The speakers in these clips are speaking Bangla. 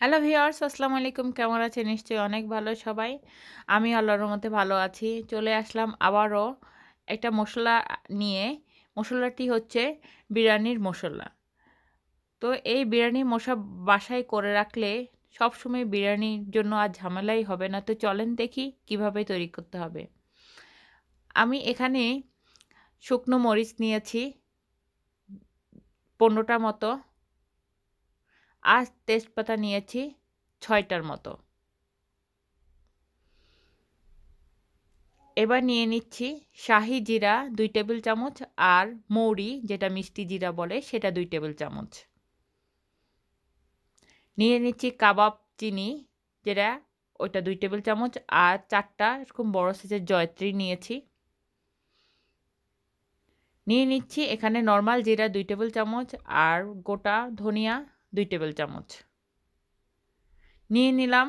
হ্যালো ভিওর্স আসসালামু আলাইকুম কেমন আছে নিশ্চয়ই অনেক ভালো সবাই আমি আল্লাহর মতে ভালো আছি চলে আসলাম আবারও একটা মশলা নিয়ে মশলাটি হচ্ছে বিরিয়ানির মশলা তো এই বিরিয়ানি মশা বাসায় করে রাখলে সবসময় বিরিয়ানির জন্য আর ঝামেলাই হবে না তো চলেন দেখি কিভাবে তৈরি করতে হবে আমি এখানে শুকনো মরিচ নিয়েছি পনেরোটা মতো আর তেজপাতা নিয়েছি ছয়টার মতো এবার নিয়ে নিচ্ছি শাহি জিরা দুই টেবিল চামচ আর মৌরি যেটা মিষ্টি জিরা বলে সেটা দুই টেবিল চামচ নিয়ে নিচ্ছি কাবাব চিনি যেটা ওইটা দুই টেবিল চামচ আর চারটা এরকম বড় সাইজের জয়ত্রী নিয়েছি নিয়ে নিচ্ছি এখানে নর্মাল জিরা দুই টেবিল চামচ আর গোটা ধনিয়া দুই টেবিল চামচ নিয়ে নিলাম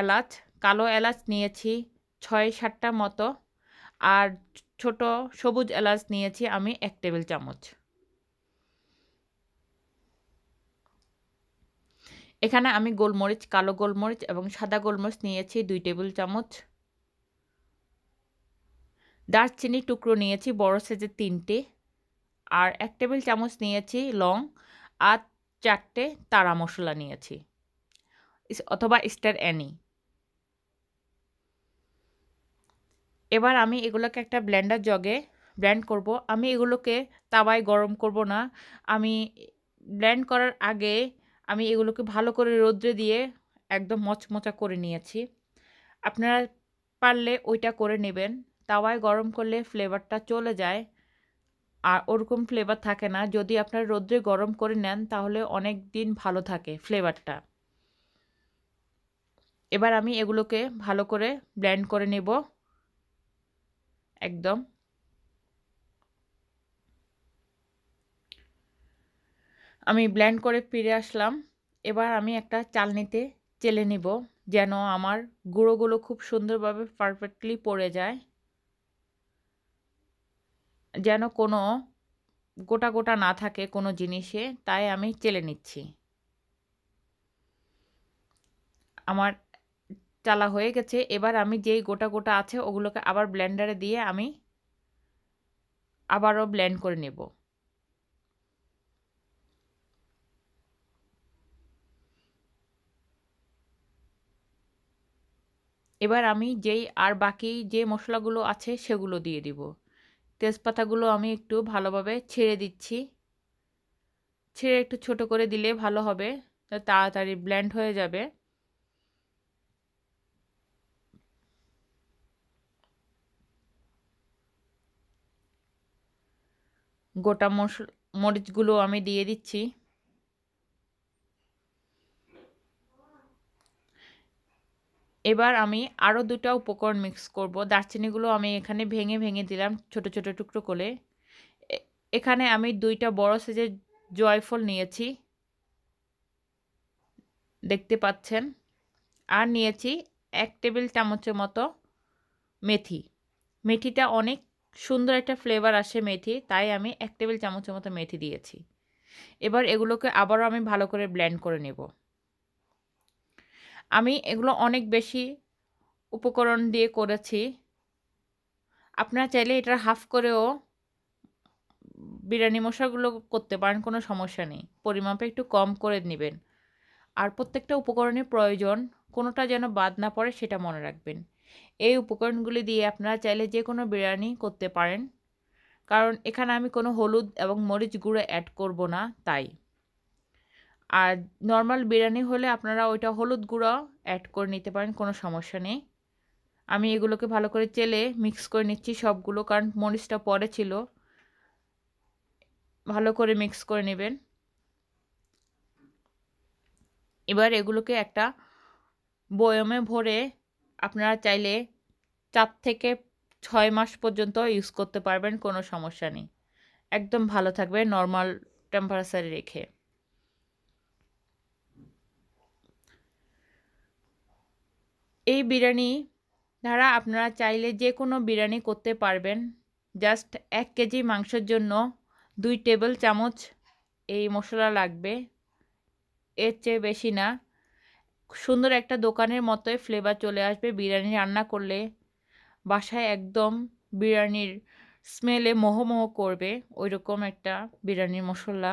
এলাচ কালো এলাচ নিয়েছি ছয় সাতটা মতো আর ছোট সবুজ এলাচ নিয়েছি আমি এক টেবিল চামচ এখানে আমি গোলমরিচ কালো গোলমরিচ এবং সাদা গোলমরিচ নিয়েছি দুই টেবিল চামচ দারচিনি টুকরো নিয়েছি বড় সাইজের তিনটে আর এক টেবিল চামচ নিয়েছি লং আর চারটে তারা মশলা নিয়েছি অথবা স্টার অ্যানি এবার আমি এগুলোকে একটা ব্ল্যান্ডার জগে ব্ল্যান্ড করব আমি এগুলোকে তাওয়ায় গরম করব না আমি ব্ল্যান্ড করার আগে আমি এগুলোকে ভালো করে রোদ্রে দিয়ে একদম মচমচা করে নিয়েছি আপনারা পারলে ওইটা করে নেবেন তাওয়ায় গরম করলে ফ্লেভারটা চলে যায় আর ওরকম ফ্লেভার থাকে না যদি আপনারা রোদ্রে গরম করে নেন তাহলে অনেক দিন ভালো থাকে ফ্লেভারটা এবার আমি এগুলোকে ভালো করে ব্ল্যান্ড করে নেব একদম আমি ব্ল্যান্ড করে ফিরে আসলাম এবার আমি একটা চালনিতে চেলে নিব যেন আমার গুঁড়োগুলো খুব সুন্দরভাবে পারফেক্টলি পড়ে যায় যেন কোনো গোটা গোটা না থাকে কোনো জিনিসে তাই আমি চেলে নিচ্ছি আমার চালা হয়ে গেছে এবার আমি যেই গোটা গোটা আছে ওগুলোকে আবার ব্ল্যান্ডারে দিয়ে আমি আবারও ব্ল্যান্ড করে নেব এবার আমি যেই আর বাকি যে মশলাগুলো আছে সেগুলো দিয়ে দিব তেজপাতাগুলো আমি একটু ভালোভাবে ছেড়ে দিচ্ছি ছেড়ে একটু ছোট করে দিলে ভালো হবে তাড়াতাড়ি ব্ল্যান্ড হয়ে যাবে গোটা মশ মরিচগুলো আমি দিয়ে দিচ্ছি এবার আমি আরও দুটা উপকরণ মিক্স করব দারচিনিগুলো আমি এখানে ভেঙে ভেঙে দিলাম ছোট ছোট টুকরো করে এখানে আমি দুইটা বড় সাইজের জয়ফল নিয়েছি দেখতে পাচ্ছেন আর নিয়েছি এক টেবিল চামচের মতো মেথি মেথিটা অনেক সুন্দর একটা ফ্লেভার আসে মেথি তাই আমি এক টেবিল চামচের মতো মেথি দিয়েছি এবার এগুলোকে আবারও আমি ভালো করে ব্ল্যান্ড করে নেব আমি এগুলো অনেক বেশি উপকরণ দিয়ে করেছি আপনারা চাইলে এটার হাফ করেও বিরিয়ানি মশলাগুলো করতে পারেন কোনো সমস্যা নেই পরিমাপে একটু কম করে নেবেন আর প্রত্যেকটা উপকরণের প্রয়োজন কোনোটা যেন বাদ না পড়ে সেটা মনে রাখবেন এই উপকরণগুলি দিয়ে আপনারা চাইলে যে কোনো বিরিয়ানি করতে পারেন কারণ এখানে আমি কোনো হলুদ এবং মরিচ গুঁড়ো অ্যাড করব না তাই আর নর্মাল বিরিয়ানি হলে আপনারা ওইটা হলুদ গুঁড়ো অ্যাড করে নিতে পারেন কোনো সমস্যা নেই আমি এগুলোকে ভালো করে চেলে মিক্স করে নিচ্ছি সবগুলো কারণ মরিচটা পরে ছিল ভালো করে মিক্স করে নেবেন এবার এগুলোকে একটা বয়মে ভরে আপনারা চাইলে চার থেকে ছয় মাস পর্যন্ত ইউজ করতে পারবেন কোনো সমস্যা নেই একদম ভালো থাকবে নর্মাল টেম্পারেচারে রেখে এই বিরিয়ানি দ্বারা আপনারা চাইলে যে কোনো বিরিয়ানি করতে পারবেন জাস্ট এক কেজি মাংসের জন্য দুই টেবিল চামচ এই মশলা লাগবে এর চেয়ে বেশি না সুন্দর একটা দোকানের মতোই ফ্লেভার চলে আসবে বিরিয়ানি রান্না করলে বাসায় একদম বিরিয়ানির স্মেলে মোহ মোহ করবে ওই রকম একটা বিরিয়ানির মশলা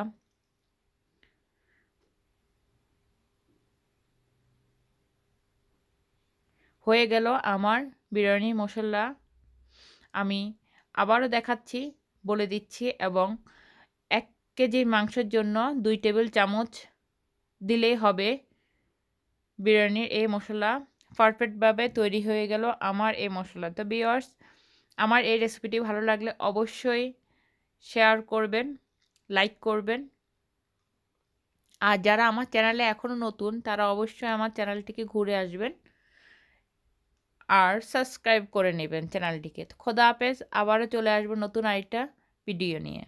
হয়ে গেল আমার বিরিয়ানি মশলা আমি আবারও দেখাচ্ছি বলে দিচ্ছি এবং এক কেজি মাংসের জন্য দুই টেবিল চামচ দিলেই হবে বিরিয়ানির এই মশলা পারফেক্টভাবে তৈরি হয়ে গেল আমার এই মশলা তো বিয়ার্স আমার এই রেসিপিটি ভালো লাগলে অবশ্যই শেয়ার করবেন লাইক করবেন আর যারা আমার চ্যানেলে এখনও নতুন তারা অবশ্যই আমার চ্যানেলটিকে ঘুরে আসবেন আর সাবস্ক্রাইব করে নেবেন চ্যানেলটিকে খোদা হাফেজ আবারও চলে আসবো নতুন আরেকটা ভিডিও নিয়ে